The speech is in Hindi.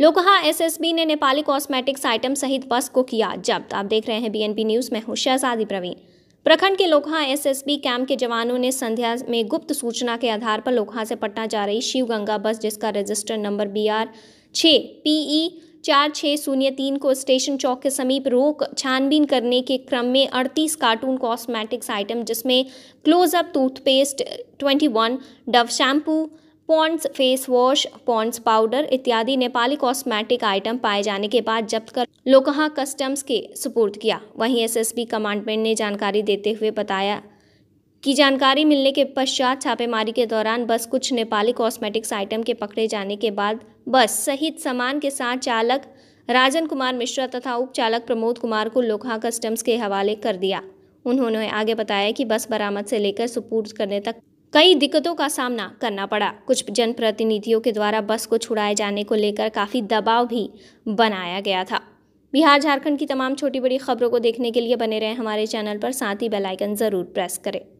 लोकहा एसएसबी ने नेपाली कॉस्मेटिक्स आइटम सहित बस को किया जब्त आप देख रहे हैं बीएनपी न्यूज में हूँ शहजादी प्रवीण प्रखंड के लोकहा एसएसबी कैंप के जवानों ने संध्या में गुप्त सूचना के आधार पर लोकहा से पटना जा रही शिवगंगा बस जिसका रजिस्टर नंबर बी आर छ पीई चार छः शून्य तीन को स्टेशन चौक के समीप रोक छानबीन करने के क्रम में 38 कार्टून कॉस्मेटिक्स आइटम जिसमें Closeup toothpaste 21 Dove shampoo Pond's face wash Pond's powder इत्यादि नेपाली कॉस्मेटिक आइटम पाए जाने के बाद जब्त कर लोकहा कस्टम्स के सुपुर्द किया वहीं एसएसबी कमांडमेंट ने जानकारी देते हुए बताया की जानकारी मिलने के पश्चात छापेमारी के दौरान बस कुछ नेपाली कॉस्मेटिक्स आइटम के पकड़े जाने के बाद बस सहित सामान के साथ चालक राजन कुमार मिश्रा तथा उप प्रमोद कुमार को लोकहा कस्टम्स के हवाले कर दिया उन्होंने आगे बताया कि बस बरामद से लेकर सुपुर्द करने तक कई दिक्कतों का सामना करना पड़ा कुछ जनप्रतिनिधियों के द्वारा बस को छुड़ाए जाने को लेकर काफ़ी दबाव भी बनाया गया था बिहार झारखंड की तमाम छोटी बड़ी खबरों को देखने के लिए बने रहें हमारे चैनल पर साथ ही बेलाइकन ज़रूर प्रेस करें